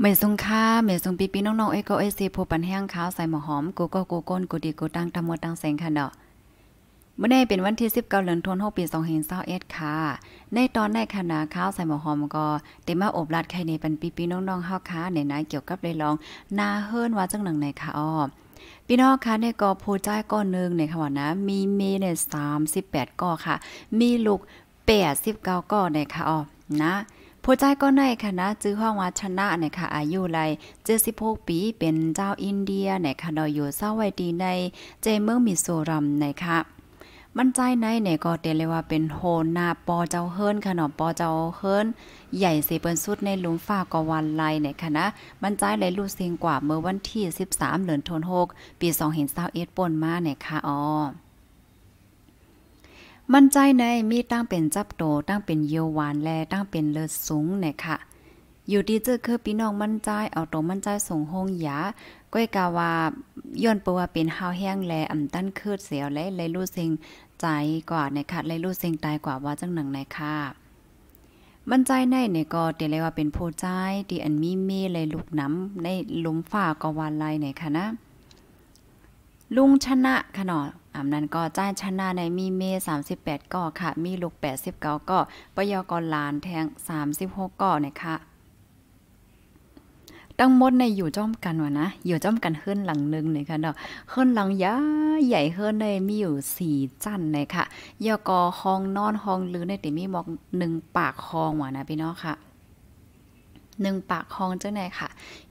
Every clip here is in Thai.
เมยสงค่าเมยสงปีปีน้องๆ เอโกเอซีผู้ปันแห้งขาวใส่หมอหอมกูก็กูก้นกูดีกูตั้งตะมวตั้งแสงค่ะเนาะเมื่อไนเป็นวันที่19เดือนธันวาคมซ่2521ค่ะ ในตอนในคณะข้าวใส่หมอหอมก็ เต็มมาอบรัดใครในเป็นปีปีน้องๆเฮาค้าในนเกี่ยวกับเลยลองนาเฮิรนว่าจังหนังไหนค่ะอ้อพี่น้องคะในกอผู้ใจก้อนหนึ่งในค่ะว่านะ มีเมเนี่ยปดก้อค่ะ มีลูกแปดสิบเก้ากอในค่ะอ้อนะผู้ใจก็ในค่ะนะจื้อห้องวัชนะเนี่ยค่ะ อายุไรเจ็ดสิบหกปีเป็นเจ้าอินเดียเนี่ยค่ะโดยอยู่เศร้าไว้ดีในเจเมืองมิโซรัมนะคะมันใจในเนี่ยก็เตเลยว่าเป็นโหนาปอเจ้าเฮิรนค่ะเนาะปอเจ้าเฮิรนใหญ่สีเปิ้นสุดในหลุมฝ้ากวันไลเนี่ยค่ะนะมันใจไหลลูกเสียงกว่าเมื่อวันที่ 13เดือนธันวาคมปี2021ป่นมาเนี่ยค่ะอ๋อมั่นใจในมีตั้งเป็นจับโต ตั้งเป็นเยียววานแลตั้งเป็นเลิศสูงเนี่ยค่ะ อยู่ดีเจอเคือพี่น้องมั่นใจเอาโตมั่นใจส่งห้องยาก้อยกาว่าย้อนปว่าเป็นหาวแห้งแลอำตั้นคืดเสียวและเลยรู้สิงใจกว่าเนค่ะเลยรู้สิงตายกว่าว่าจังหนังในค่ะมั่นใจในเนี่ยก็เดี๋ยวเลยว่าเป็นผู้ใจดีอันมีเมเลยลูกน้ำในลุมฝ่าก็วานไลเนี่ยค่ะนะลุงชนะขนาะอำนั้นก็จ้าชนะในมีเม 38ก่อค่ะ มีลูก89ก่อปยกรลานแทง36 ก่อนะคะตั้งมดในอยู่จ้อมกันวะนะ อยู่จ้อมกันเฮิอนหลังหนึ่งเะยค่ะเนาะเฮิอนหลังยาใหญ่เฮิอนในมีอยู่สี่จันเะยค่ะยอกอห้องนอนห้องลือในติมีหมอกหนึ่งปากห้องวะนะพี่น้องค่ะหนึ่งปากคองจังไหนค่ะ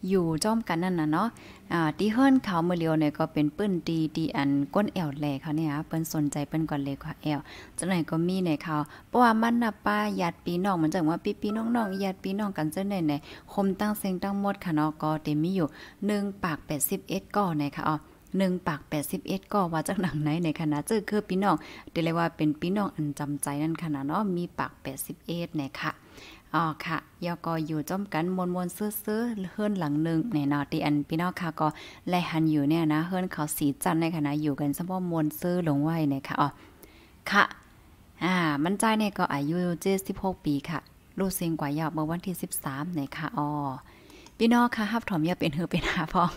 อยู่จ้อมกันนั่นน่ะเนาะอ่าที่เฮิรนเขาเมื่อเลียวเนี่ยก็เป็นปื้นดีดีอันก้นแอวแลเขาเนี่ยเปิ้นสนใจเปิ้นก่อนเลยกว่าแอวจังไหนก็มีในเขาเพราะว่ามันน่ะป้าญาติพี่น้องมันจังว่าพี่พน้องๆญาติพี่น้องกันจังไหนในคมตั้งเซ็งตั้งหมดค่ะเนาะ ก็เต็มมีอยู่หนึ่งปากแปดสิบเอ็ดก่อนในค่ะ อ๋อหนึ่งปากแปดสิบเอ็ดก็ว่าจากหนังไหนในคณะเจอคือพี่น้องเดี๋ยวเลยว่าเป็นพี่น้องอันจำใจนั่นนณะเนาะมีปากแปดสิบเอ็ดเนี่ยค่ะอ๋อค่ะยอกออยู่จ้อมกันมวนมวนซื้อๆเฮิรนหลังหนึ่งเนี่ยนอตีอันพี่นอค่ะก็ไล่หันอยู่เนี่ยนะเฮิรนเขาสีจันในขณะ อยู่กันสมบมวนซื้อลงไว้เนี่ยค่ะอ๋อค่ะอ่ามันใจเนี่ยก็อายุเจ็ดสิบหกปีค่ะ รู้สิ่งกว่ายอกเมื่อวันที่สสิบามเนี่ยค่ะอ๋อพี่นอค่ะฮับถอมยอาเป็นเฮอเป็นหาพอง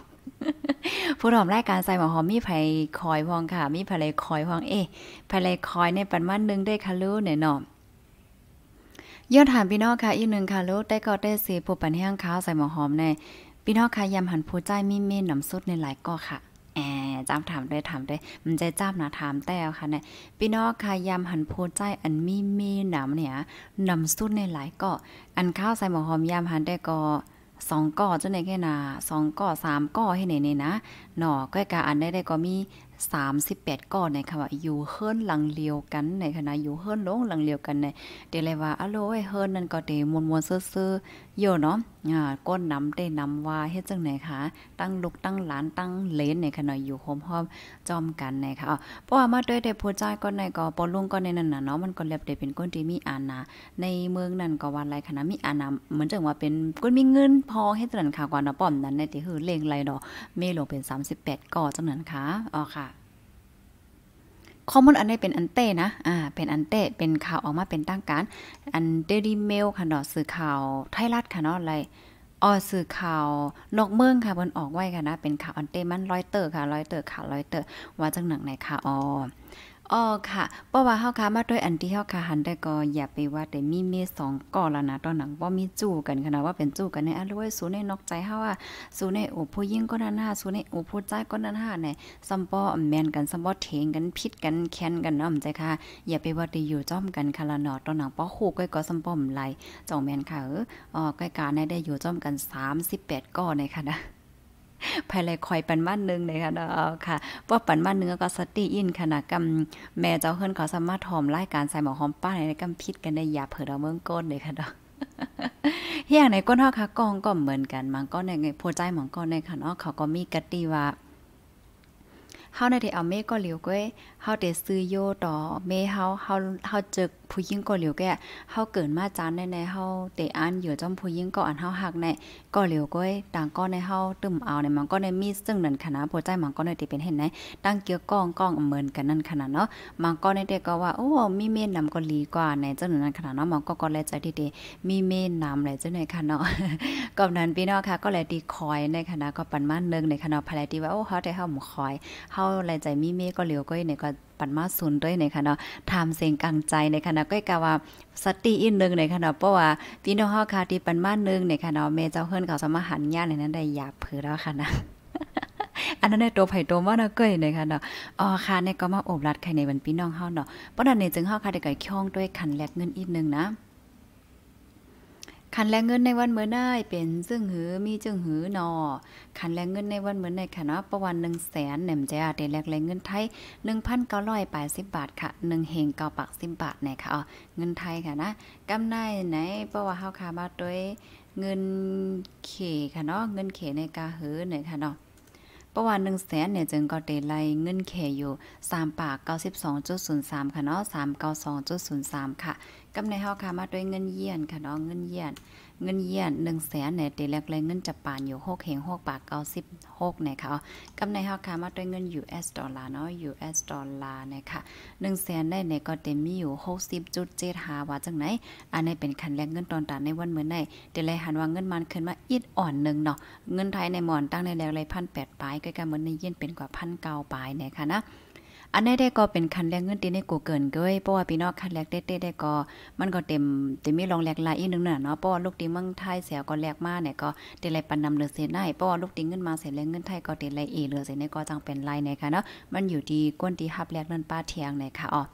ผู้ถอมรายการใส่หมอหอมมีไผ่คอยพองค่ะ มีไผ่คอยพองเอ๊ะไผ่คอยในปันมันหนึ่งได้ค่ะลูกเนี่ยเนาะย้อนถามพี่น้องค่ะอีกหนึ่งค่ะลูกได้ก็ได้สีผู้ปันแห้งขาวใส่หมอหอมในพี่น้องค่ะยำหันผู้ใจมีเม่นน้ำซุดในหลายก็ค่ะแอบจ้ามถามได้ถามได้มันใจจ้ามนะถามแต่ค่ะเนี่ยพี่น้องค่ะยำหันผู้ใจอันมีเม่นน้ำเนี่ยน้ำซุดในหลายก็อันข้าวใส่หมอหอมยำหันได้ก็สองก่อจนในแค่นาสองก่อสามก่อให้ไหนเนี่ยนะหน่อก้อยกาอันได้ได้ก็มี38ก้อนในค่ะว่า อยู่เฮิรนหลังเลียวกันในขณะอยู่เฮิรนลงหลังเลียวกันในเดเลยว่าอโลเฮิรนนั่นก็เดมวนมวนซื่อๆอยเนาะอ่าก้นน้ำได้นำว่าเฮ็ดจังไหนคะตั้งลูกตั้งหลานตั้งเลนในขณะอยู่โฮมฮอมจอมกันในค่ะ เพราะว่ามาด้วยเด้ผู้ายก็ในก็ปอลุงก็ในนั่นน่ะเนาะมันก็เรียบได้เป็นก้นที่มีอานาในเมืองนั่นก็ว่าไรขณะมีอานาเหมือนจังว่าเป็นก้นมีเงิน พอให้ตรันค่ะก่่าเนาะป้อมนั้นในที่คือเลงไรดอกเมลงเป็น 38 ก่อจังนั้นค่ะอ๋อค่ะข้อมูลอันนี้เป็นอันเต้นะ อ่า เป็นอันเต้เป็นข่าวออกมาเป็นตั้งการ อันเดลี่เมลค่ะเนาะสื่อข่าวไทยรัฐค่ะเนาะอะไรออสื่อข่าวนกเมืองค่ะเพิ่นออกไว้ค่ะนะ เป็นข่าวอันเต้มันรอยเตอร์ค่ะ รอยเตอร์ข่าวรอยเตอร์ ว่าจังหนังไหนค่ะอ๋ออ๋อค่ะเพราะว่าเฮาค่ะมาด้วยอันที่เฮาค่ะหันได้ก็อย่าไปว่าแต่มีเมสองก่อแล้วนะตอนหนังบ่มีจู่กันขนาดว่าเป็นจู่กันในอัรวยสูในนอกใจเฮาว่าสูในโอผู้ยิ่งก็นั่นหาสูในโอผู้ใจก็นั่นหาเนี่ยซัมปอแมนกันซัมปอเถงกันผิดกันแค้นกันเนาะใจค่ะ อย่าไปว่าแต่อยู่จ้อมกันค่ะละเนาะตอนหนังป้อฮู้ก้อยก็ซัมปอมไหลจ้องแมนค่ะเอออ๋อก้อยกาได้ได้อยู่จ้อมกัน 38 ก่อในค่ะนะภายไรคอยปันวันหนึ่งเลยค่ะเนาะค่ะว่าปันวันนึงก็สตีอินขณะกำแม่เจ้าเฮิรนเขาสามารถหอมไล่การใส่หมอหอมป้าในกำพิษกันได้ยาเผื่อเราเมืองก้นเลยค่ะเนาะเฮียงในก้น้องค่ะกองก็เหมือนกัน มันก็ในโพใจหมองก็ในค่ะเนาะเขาก็มีกติว่า เฮาในที่เอาเมก็เหลียวก้อยเฮาเดซื้อโยต่อเมเฮาเฮาเฮาเจอผู้ยิ่งก็เหลียวแก่เฮาเกิดมาจานในในเฮาเตอันอยู่จอมผู้ยิ่งก็อันเฮาหักในก็เหลียวก้อยต่างก็ในเฮาตึมเอาในมันก็ในมีซึ่งนั่นคณะผปรใจมันก็ในที่เป็นเห็นไหนตั้งเกี่ยวก้องก้องเหมือนกันนั่นขนาดเนาะ มันก็ในเด็กก็ว่าโอ้มีเมนนำก็ลีกว่าในจ้าหนั้นขนาดเนาะมันก็ก็แลใจดีๆ มีเมนนำลหละจ้าไหนค่ะเนาะก็นั้นพี่น้องค่ะก็เลยดีคอยในคณะก็ปันมานึงในคณะภายที่ว่าโอ้เฮาได้เฮาหมคอยเฮาแลใจมีเมก็เหลียวก้อยในก็ปันมาซุนด้วยในคณะทำเสียงกังใจในคณะก้อยก็กะว่าสตีอีกนึ่งในคณะเพราะว่าพี่น้องเฮาคาะที่ปันมาหนึ่งในคณะเมเจ้าเฮือนเขาสามาหันญาตในนั้นได้หยาบเผือแล้วค่ะนะอันนั้นในตัวไผ่ตัวว่าเนาะเก้ยนคณะอ๋อค่ะเนก็มาอบรัดใครในวันพี่น้องเฮาเนาะเพราะนั้นในจึงเฮาคาได้ก็คล่องด้วยขันแลกเงินอีกนึ่งนะขันแลเงินในวันเมื่อได้เป็นจึงหือมีจึงหือนอขันแลเงินในวันเมื่อในคณะนประวันหนึ่งแสนแหนมจ้าเดแลกแลเงินไทยหนึ่งพันเก้าร้อยแปดสิบบาทค่ะหนึ่งเฮงเก้าปักสิบบาทเนี่ยค่ะเงินไทยค่ะนะกำไรไหนประวติเฮาคาะมาด้วยเงินเขค่ะเนาะเงินเขในกาหือเนี่ยค่ะเนาะประวันหนึ่งแสนเนี่ยจึงก็เดไยเงินเขอยู่สามปากเก้าสิบสองจุดศูนย์สามค่ะเนาะสามเก้าสองจุดศูนย์สามค่ะกำในเฮาค่ะมาด้วยเงินเยียนค่ะเนาะเงินเยียน เงินเยียน1 0 0 0 0แสนเนต่แรกเลยเงินจับปานอยู่6แห่ง6ปาก96นยคะกำในเฮาค่ะมาด้วยเงิน US ดอลลาร์เนาะ US ดอลลาร์นะคะ1แสนได้ในก็เต็มมีอยู่60.75ว่าจังไหนอันนี้เป็นคันแรกเงินตอนตาในวันเหมือนใน แต่แลหันว่าเงินมันขึ้นมาอีดอ่อนนึงเนาะเงินไทยในหมอนตั้งในแล้วเลย1,800ปลายใกล้ๆเหมือนในเย็นเป็นกว่า1,900ปลายนะคะนะอันนี้ได้ก็เป็นคันแรกเงินตีในกูเกินเก้ยเพราะว่าพี่น้องคันแรกเต้ๆได้ก็มันก็เต็มเต็มมีรองแรกลายอีกนึงน่ะเนาะเพราะว่าลูกตีเมืองไทยเสียก็แรกมาเนี่ยก็เตไรปันนำเหลือเสียได้เพราะว่าลูกตีเงินมาเสียแรงเงินไทยก็เตไรเอเหลือเสียด้ก็จังเป็นลายในค่ะเนาะมันอยู่ดีก้นตีฮับแรกนั่นป้าเทียงในค่ะอ๋อ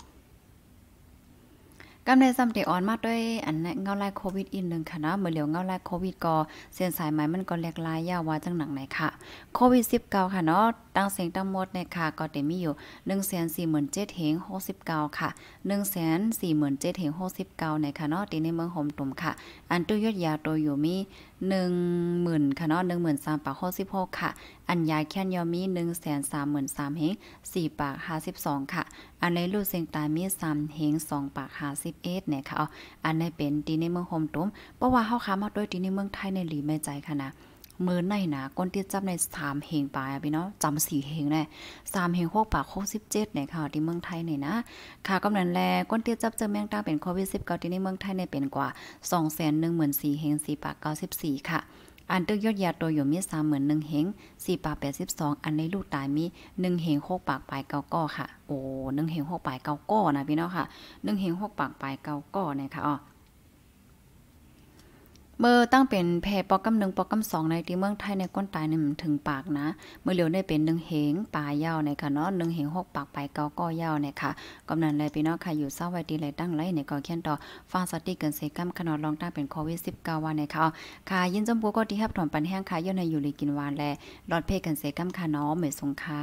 กำเิดซ้ำเตออนมาด้วยอันเงาลายโควิดอีกหนึ่งค่ะนะเมื่อเหลียวเงาลายโควิดก็เส้นสายไหมมันก็แหลกลาย ยาวว่าจังหนังไหนค่ะโควิด19ค่ะเนาะตั้งเสียงทั้งหมดเนี่ยค่ะก็เต็มีอยู่น147เหง้าค่ะหหนนึ่่งแสสีมื่นเจ็ดเหง69ในค่ะเนาะทีในเมืองโฮมตุ่มค่ะ อันตู้ยอดยาตัวอยู่มีหนึ่งหมื่นค่ะเนาะหนึ่งหมื่นสามปากหกสิบหกค่ะ อันยาแค้นยอมีหนึ่งแสนสามหมื่นสามเฮงสี่ปากห้าสิบสองค่ะ อันในลูกเสียงตายมีสามเฮงสองปากห้าสิบเอ็ดเนี่ยคะอันในเป็นตีในเมืองโฮมตุ้มเพราะว่าเฮาค้ามาด้วยตีในเมืองไทยในหลีแม่ใจค่ะนะเมือในนะก้นเตี้ยจับในสามเฮงปลายพี่เนาะจำสี่เฮงเนี่ยสามเฮงโคกปากโคกสิบเจ็ดเนี่ยวที่เมืองไทยเนี่ยนะ ค่ะกำนันแลก้นเตี้ยจับเจอแมงตาเป็นโควิดสิบเก้าที่ในเมืองไทยในเป็นกว่าสองแสนหนึ่งหมื่นสี่เฮงสี่ปากเก้าสิบสี่ค่ะ อันตึกยอดยาตัวอยู่มีสามหมื่นหนึ่งเหงสี่ปากแปดสิบสองอันในลูกตายมีหนึ่งเหงหกปาก ปลายเก้าก้อค่ะโอ้หนึ่งเหงหกปลายเก้าก้อนะพี่น้องค่ะหนึ่งเหงหกปากปลายเก้าก้อเนี่ยค่ะอ๋อเมื่อตั้งเป็นแพปอกกำหนึ่งปอกกำสองในที่เมืองไทยในก้นตายหนึ่งถึงปากนะ เมื่อเหลียวได้เป็นหนึ่งเหงปลายาวในค่ะเนาะหนึ่งเหงหกปากปายเกาก็ยาวในค่ะกำนันเลยพี่น้องค่ะอยู่เศร้าไว้ดีเลยตั้งไรในก่อเขียนต่อฟังสติเกินเซกัมขนดลองตั้งเป็นโควิดสิบเก้าวันในค่ะค่ะ ยินจมูก็ที่ฮับถอนปันแห้งค่ะย้อนในอยู่ลีกินวานและรอดเพกันเซกัมค่ะเนาะเหมยสงค่ะ